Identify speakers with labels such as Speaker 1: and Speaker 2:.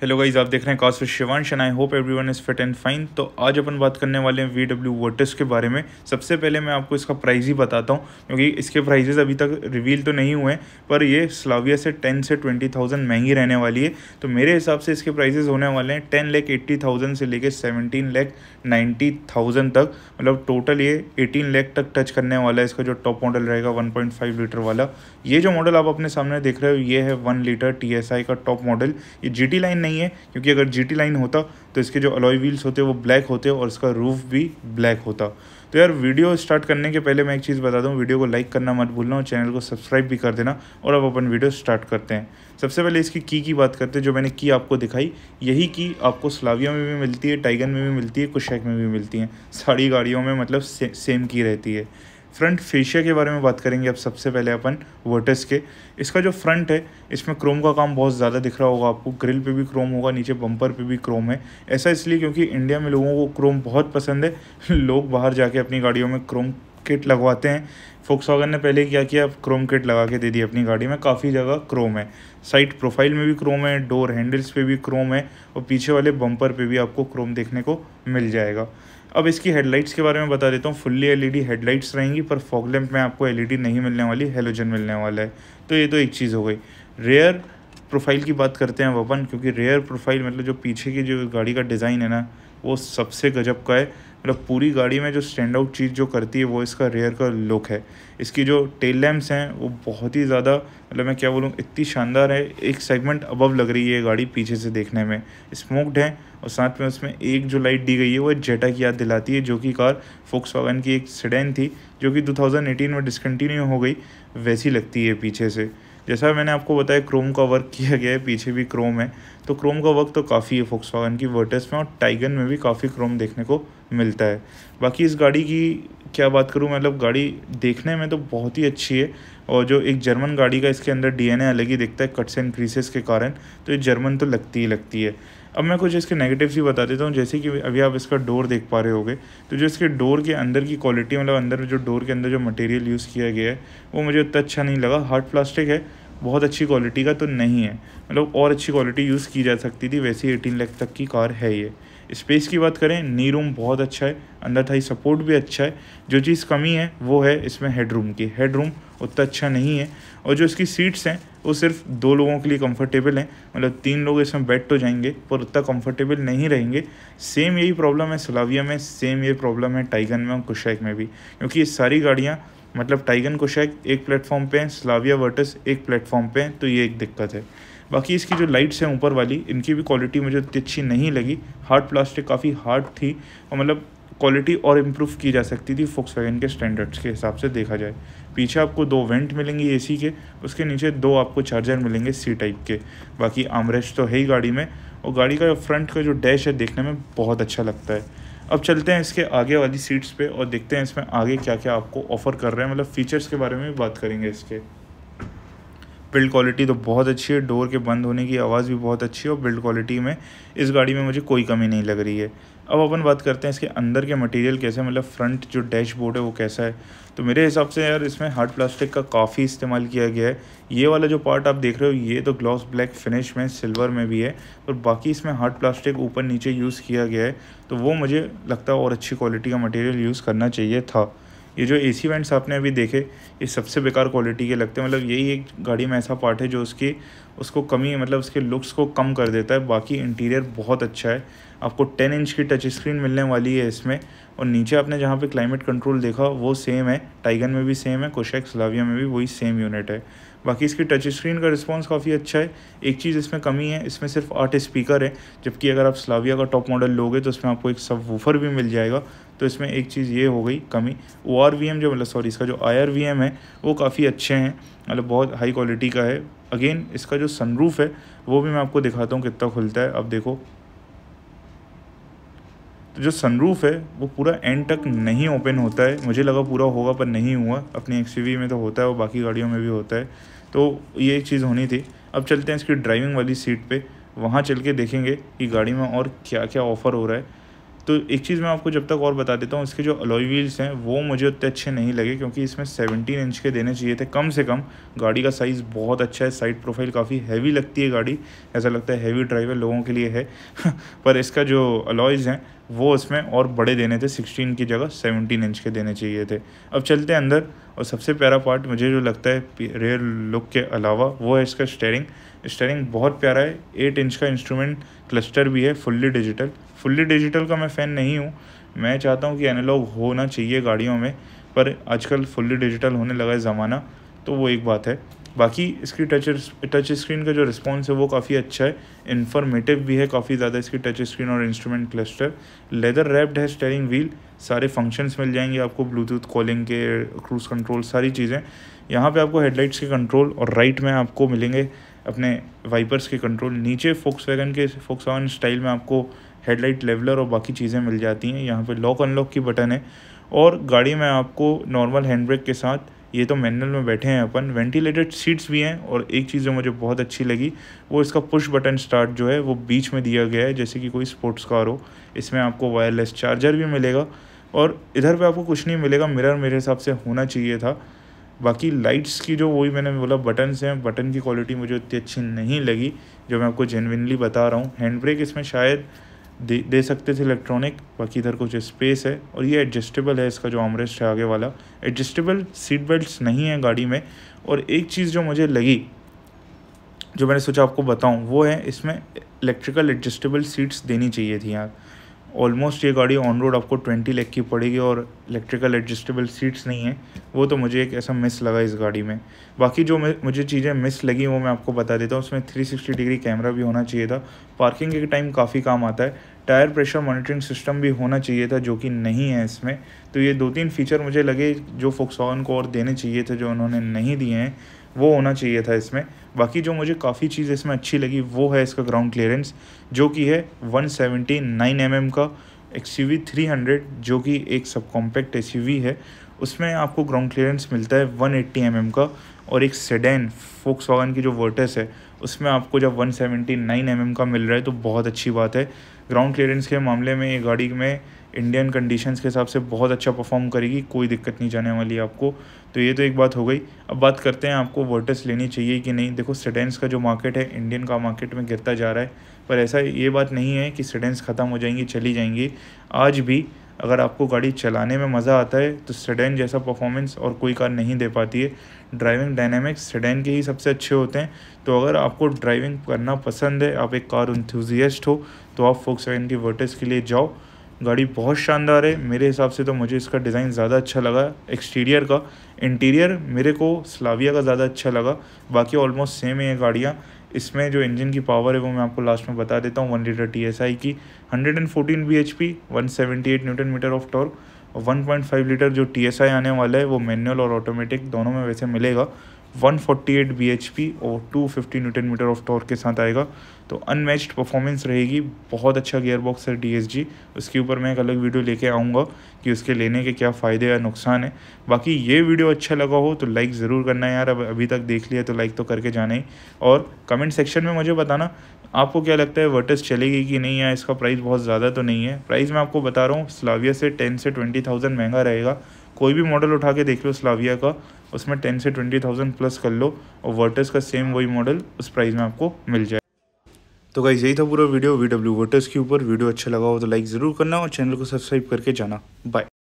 Speaker 1: hello guys आप देख रहे हैं cars with Shivansh and I hope everyone is fit and fine तो आज अपन बात करने वाले हैं वी डब्ल्यू वोटर्स के बारे में सबसे पहले मैं आपको इसका प्राइस ही बताता हूँ क्योंकि इसके प्राइजेज अभी तक रिवील तो नहीं हुए हैं पर ये स्लाविया से टेन से ट्वेंटी थाउजेंड महंगी रहने वाली है तो मेरे हिसाब से इसके प्राइजेज होने वाले हैं टेन लैख एट्टी थाउजेंड से लेकर सेवनटीन लैख नाइन्टी थाउजेंड तक मतलब टोटल ये एटीन लैख तक टच करने वाला है इसका जो टॉप मॉडल रहेगा वन पॉइंट फाइव लीटर वाला ये जो मॉडल आप अपने सामने देख रहे हो ये है one litre T S I का टॉप मॉडल ये जी टी लाइन नहीं है क्योंकि अगर जी लाइन होता तो इसके जो अलॉय व्हील्स होते वो ब्लैक होते और इसका रूफ भी ब्लैक होता तो यार वीडियो स्टार्ट करने के पहले मैं एक चीज़ बता दूँ वीडियो को लाइक करना मत भूलना और चैनल को सब्सक्राइब भी कर देना और अब अपन वीडियो स्टार्ट करते हैं सबसे पहले इसकी की की बात करते हैं जो मैंने की आपको दिखाई यही की आपको स्लाविया में भी मिलती है टाइगन में भी मिलती है कुशैक में भी मिलती है सारी गाड़ियों में मतलब से, सेम की रहती है फ्रंट फेशिया के बारे में बात करेंगे अब सबसे पहले अपन वर्टस के इसका जो फ्रंट है इसमें क्रोम का काम बहुत ज़्यादा दिख रहा होगा आपको ग्रिल पे भी क्रोम होगा नीचे बम्पर पे भी क्रोम है ऐसा इसलिए क्योंकि इंडिया में लोगों को क्रोम बहुत पसंद है लोग बाहर जाके अपनी गाड़ियों में क्रोम किट लगवाते हैं फोक्स ने पहले क्या किया क्रोम किट लगा के दे दी अपनी गाड़ी में काफ़ी जगह क्रोम है साइड प्रोफाइल में भी क्रोम है डोर हैंडल्स पे भी क्रोम है और पीछे वाले बम्पर पे भी आपको क्रोम देखने को मिल जाएगा अब इसकी हेडलाइट्स के बारे में बता देता हूँ फुल्ली एलईडी हेडलाइट्स रहेंगी पर फॉग में आपको एलईडी नहीं मिलने वाली हेलोजन मिलने वाला है तो ये तो एक चीज़ हो गई रेयर प्रोफाइल की बात करते हैं वपन क्योंकि रेयर प्रोफाइल मतलब जो पीछे की जो गाड़ी का डिज़ाइन है ना वो सबसे गजब का है मतलब पूरी गाड़ी में जो स्टैंड आउट चीज़ जो करती है वो इसका रेयर का लुक है इसकी जो टेल लैम्प्स हैं वो बहुत ही ज़्यादा मतलब मैं क्या बोलूँ इतनी शानदार है एक सेगमेंट अबव लग रही है गाड़ी पीछे से देखने में स्मोक्ड है और साथ में उसमें एक जो लाइट दी गई है वो जेटा की याद दिलाती है जो कि कार फोक्स की एक सडैन थी जो कि टू में डिसकन्टिन्यू हो गई वैसी लगती है पीछे से जैसा मैंने आपको बताया क्रोम का वर्क किया गया है पीछे भी क्रोम है तो क्रोम का वर्क तो काफ़ी है फोक्स की वर्टस में और टाइगन में भी काफ़ी क्रोम देखने को मिलता है बाकी इस गाड़ी की क्या बात करूँ मतलब गाड़ी देखने में तो बहुत ही अच्छी है और जो एक जर्मन गाड़ी का इसके अंदर डीएनए अलग ही दिखता है कट्स एंड क्रीसेस के कारण तो ये जर्मन तो लगती ही लगती है अब मैं कुछ इसके नेगेटिव्स ही बता देता हूँ जैसे कि अभी आप इसका डोर देख पा रहे होगे तो जो इसके डोर के अंदर की क्वालिटी मतलब अंदर जो डोर के अंदर जो मटेरियल यूज़ किया गया है वो मुझे उतना अच्छा नहीं लगा हार्ड प्लास्टिक है बहुत अच्छी क्वालिटी का तो नहीं है मतलब और अच्छी क्वालिटी यूज़ की जा सकती थी वैसे एटीन लाख तक की कार है ये स्पेस की बात करें नी रूम बहुत अच्छा है अंदर था सपोर्ट भी अच्छा है जो चीज़ कमी है वो है इसमें हेड रूम की हेड रूम उतना अच्छा नहीं है और जो इसकी सीट्स हैं वो सिर्फ दो लोगों के लिए कंफर्टेबल हैं मतलब तीन लोग इसमें बैठ तो जाएंगे पर उतना कंफर्टेबल नहीं रहेंगे सेम यही प्रॉब्लम है सलाविया में सेम ये प्रॉब्लम है टाइगन में और कुशैक में भी क्योंकि ये सारी गाड़ियाँ मतलब टाइगन कुशैक एक प्लेटफॉर्म पर हैं सलाविया वर्टस एक प्लेटफॉर्म पर हैं तो ये एक दिक्कत है बाकी इसकी जो लाइट्स हैं ऊपर वाली इनकी भी क्वालिटी मुझे उतनी अच्छी नहीं लगी हार्ड प्लास्टिक काफ़ी हार्ड थी और मतलब क्वालिटी और इम्प्रूव की जा सकती थी फोक्स के स्टैंडर्ड्स के हिसाब से देखा जाए पीछे आपको दो वेंट मिलेंगी एसी के उसके नीचे दो आपको चार्जर मिलेंगे सी टाइप के बाकी आमरेज तो है ही गाड़ी में और गाड़ी का फ्रंट का जो डैश है देखने में बहुत अच्छा लगता है अब चलते हैं इसके आगे वाली सीट्स पे और देखते हैं इसमें आगे क्या क्या आपको ऑफ़र कर रहे हैं मतलब फ़ीचर्स के बारे में भी बात करेंगे इसके बिल्ड क्वालिटी तो बहुत अच्छी है डोर के बंद होने की आवाज़ भी बहुत अच्छी है और बिल्ड क्वालिटी में इस गाड़ी में मुझे कोई कमी नहीं लग रही है अब अपन बात करते हैं इसके अंदर के मटेरियल कैसे मतलब फ्रंट जो डैशबोर्ड है वो कैसा है तो मेरे हिसाब से यार इसमें हार्ड प्लास्टिक का काफ़ी इस्तेमाल किया गया है ये वाला जो पार्ट आप देख रहे हो ये तो ग्लॉस ब्लैक फिनिश में सिल्वर में भी है और बाकी इसमें हार्ड प्लास्टिक ऊपर नीचे यूज़ किया गया है तो वो मुझे लगता है और अच्छी क्वालिटी का मटेरियल यूज़ करना चाहिए था ये जो ए सी वेंट्स आपने अभी देखे ये सबसे बेकार क्वालिटी के लगते हैं मतलब यही एक गाड़ी में ऐसा पार्ट है जो उसकी उसको कमी मतलब उसके लुक्स को कम कर देता है बाकी इंटीरियर बहुत अच्छा है आपको टेन इंच की टच स्क्रीन मिलने वाली है इसमें और नीचे आपने जहाँ पे क्लाइमेट कंट्रोल देखा वो सेम है टाइगन में भी सेम है कोशैक सलाविया में भी वही सेम यूनिट है बाकी इसकी टच स्क्रीन का रिस्पॉन्स काफ़ी अच्छा है एक चीज़ इसमें कमी है इसमें सिर्फ आठ स्पीकर है जबकि अगर आप स्लाविया का टॉप मॉडल लोगे तो उसमें आपको एक सब वूफर भी मिल जाएगा तो इसमें एक चीज़ ये हो गई कमी ओ आर वी एम जो मतलब सॉरी इसका जो आई आर वी एम है वो काफ़ी अच्छे हैं मतलब बहुत हाई क्वालिटी का है अगेन इसका जो सनरूफ है वो भी मैं आपको दिखाता हूँ कितना खुलता है अब देखो तो जो सनरूफ है वो पूरा एंड तक नहीं ओपन होता है मुझे लगा पूरा होगा पर नहीं हुआ अपनी एक्स में तो होता है और बाकी गाड़ियों में भी होता है तो ये एक चीज़ होनी थी अब चलते हैं इसकी ड्राइविंग वाली सीट पर वहाँ चल के देखेंगे कि गाड़ी में और क्या क्या ऑफ़र हो रहा है तो एक चीज़ मैं आपको जब तक और बता देता हूँ इसके जो अलॉय व्हील्स हैं वो मुझे उतने अच्छे नहीं लगे क्योंकि इसमें सेवनटीन इंच के देने चाहिए थे कम से कम गाड़ी का साइज़ बहुत अच्छा है साइड प्रोफाइल काफ़ी हैवी लगती है गाड़ी ऐसा लगता है हैवी ड्राइवर लोगों के लिए है पर इसका जो अलॉयज़ हैं वो उसमें और बड़े देने थे सिक्सटीन की जगह सेवनटीन इंच के देने चाहिए थे अब चलते हैं अंदर और सबसे प्यारा पार्ट मुझे जो लगता है रेयर लुक के अलावा वो है इसका स्टेयरिंग स्टेयरिंग बहुत प्यारा है एट इंच का इंस्ट्रूमेंट क्लस्टर भी है फुल्ली डिजिटल फुल्ली डिजिटल का मैं फ़ैन नहीं हूँ मैं चाहता हूँ कि एनालॉग होना चाहिए गाड़ियों में पर आजकल फुल्ली डिजिटल होने लगा है ज़माना तो वो एक बात है बाकी इसकी टच टच स्क्रीन का जो रिस्पॉन्स है वो काफ़ी अच्छा है इन्फॉर्मेटिव भी है काफ़ी ज़्यादा इसकी टच स्क्रीन और इंस्ट्रूमेंट क्लस्टर लेदर रैप्ड है स्टेयरिंग व्हील सारे फंक्शंस मिल जाएंगे आपको ब्लूटूथ कॉलिंग के क्रूज़ कंट्रोल सारी चीज़ें यहाँ पे आपको हेडलाइट्स के कंट्रोल और राइट में आपको मिलेंगे अपने वाइपर्स के कंट्रोल नीचे फोक्स के फोक्स स्टाइल में आपको हेडलाइट लेवलर और बाकी चीज़ें मिल जाती हैं यहाँ पर लॉक अनलॉक की बटन है और गाड़ी में आपको नॉर्मल हैंड ब्रेक के साथ ये तो मैनुअल में बैठे हैं अपन वेंटिलेटेड सीट्स भी हैं और एक चीज़ जो मुझे बहुत अच्छी लगी वो इसका पुश बटन स्टार्ट जो है वो बीच में दिया गया है जैसे कि कोई स्पोर्ट्स कार हो इसमें आपको वायरलेस चार्जर भी मिलेगा और इधर पे आपको कुछ नहीं मिलेगा मिरर मेरे हिसाब से होना चाहिए था बाकी लाइट्स की जो वही मैंने बोला बटन्स हैं बटन की क्वालिटी मुझे उतनी अच्छी नहीं लगी जो मैं आपको जेनविनली बता रहा हूँ हैंड ब्रेक इसमें शायद दे दे सकते थे इलेक्ट्रॉनिक बाकी इधर कुछ स्पेस है और ये एडजस्टेबल है इसका जो आमरेस्ट है आगे वाला एडजस्टेबल सीट बेल्ट नहीं है गाड़ी में और एक चीज़ जो मुझे लगी जो मैंने सोचा आपको बताऊँ वो है इसमें इलेक्ट्रिकल एडजस्टेबल सीट्स देनी चाहिए थी यार ऑलमोस्ट ये गाड़ी ऑन रोड आपको ट्वेंटी लेख की पड़ेगी और इलेक्ट्रिकल एडजस्टेबल सीट्स नहीं है वो तो मुझे एक ऐसा मिस लगा इस गाड़ी में बाकी जो मुझे चीज़ें मिस लगी वो मैं आपको बता देता हूँ उसमें थ्री सिक्सटी डिग्री कैमरा भी होना चाहिए था पार्किंग के टाइम काफ़ी काम आता है टायर प्रेशर मॉनिटरिंग सिस्टम भी होना चाहिए था जो कि नहीं है इसमें तो ये दो तीन फीचर मुझे लगे जो फोक्सॉन को और देने चाहिए थे जो उन्होंने नहीं दिए हैं वो होना चाहिए था इसमें बाकी जो मुझे काफ़ी चीज़ इसमें अच्छी लगी वो है इसका ग्राउंड क्लियरेंस जो कि है 179 सेवेंटी mm का एक्स थ्री हंड्रेड जो कि एक सब कॉम्पैक्ट एस है उसमें आपको ग्राउंड क्लियरेंस मिलता है 180 एट्टी mm का और एक सेडेन फोक्स वागन की जो वर्टस है उसमें आपको जब 179 सेवेंटी mm का मिल रहा है तो बहुत अच्छी बात है ग्राउंड क्लियरेंस के मामले में ये गाड़ी में इंडियन कंडीशंस के हिसाब से बहुत अच्छा परफॉर्म करेगी कोई दिक्कत नहीं जाने वाली आपको तो ये तो एक बात हो गई अब बात करते हैं आपको वर्टस लेनी चाहिए कि नहीं देखो सेडेंस का जो मार्केट है इंडियन का मार्केट में गिरता जा रहा है पर ऐसा ये बात नहीं है कि सेडेंस ख़त्म हो जाएंगी चली जाएंगी आज भी अगर आपको गाड़ी चलाने में मज़ा आता है तो सडेन जैसा परफॉर्मेंस और कोई कार नहीं दे पाती है ड्राइविंग डायनेमिक्स सडेन के ही सबसे अच्छे होते हैं तो अगर आपको ड्राइविंग करना पसंद है आप एक कार इंथ्यूजियस्ट हो तो आप फोक्स की वर्टेस के लिए जाओ गाड़ी बहुत शानदार है मेरे हिसाब से तो मुझे इसका डिज़ाइन ज़्यादा अच्छा लगा एक्सटीरियर का इंटीरियर मेरे को स्लाविया का ज़्यादा अच्छा लगा बाकी ऑलमोस्ट सेम ही है गाड़ियाँ इसमें जो इंजन की पावर है वो मैं आपको लास्ट में बता देता हूँ one litre T S I की hundred and fourteen B H P one seventy eight newton metre of torque और वन पॉइंट फाइव लीटर जो टी एस आई आने वाला है वो मैनुअल और ऑटोमेटिक दोनों में वैसे मिलेगा 148 पी और two fifty newton metre of torque के साथ आएगा तो अनमैच्ड परफॉर्मेंस रहेगी बहुत अच्छा गियर बॉक्स है डी उसके ऊपर मैं एक अलग वीडियो लेके आऊँगा कि उसके लेने के क्या फ़ायदे या नुकसान है बाकी ये वीडियो अच्छा लगा हो तो लाइक ज़रूर करना यार अब अभी तक देख लिया तो लाइक तो करके जाना ही और कमेंट सेक्शन में मुझे बताना आपको क्या लगता है वर्टस चलेगी कि नहीं या इसका प्राइस बहुत ज़्यादा तो नहीं है प्राइस मैं आपको बता रहा हूँ स्लाविया से टेन से ट्वेंटी थाउजेंड महंगा रहेगा कोई भी मॉडल उठा के देख लो स्लाविया का उसमें टेन से ट्वेंटी थाउजेंड प्लस कर लो और वर्टर्स का सेम वही मॉडल उस प्राइस में आपको मिल जाए तो गाइज यही था पूरा वीडियो वी डब्ल्यू वर्टर्स के ऊपर वीडियो अच्छा लगा हो तो लाइक ज़रूर करना और चैनल को सब्सक्राइब करके जाना बाय